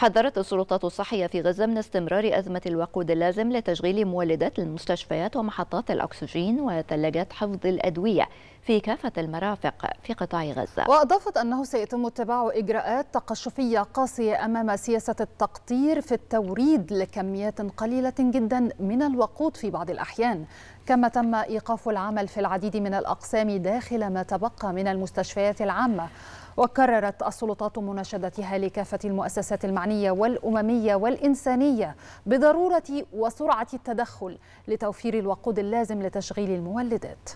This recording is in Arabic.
حذرت السلطات الصحية في غزة من استمرار أزمة الوقود اللازم لتشغيل مولدات المستشفيات ومحطات الأكسجين وثلاجات حفظ الأدوية في كافة المرافق في قطاع غزة وأضافت أنه سيتم اتباع إجراءات تقشفية قاسية أمام سياسة التقطير في التوريد لكميات قليلة جدا من الوقود في بعض الأحيان كما تم إيقاف العمل في العديد من الأقسام داخل ما تبقى من المستشفيات العامة وكررت السلطات مناشدتها لكافة المؤسسات المعنية والأممية والإنسانية بضرورة وسرعة التدخل لتوفير الوقود اللازم لتشغيل المولدات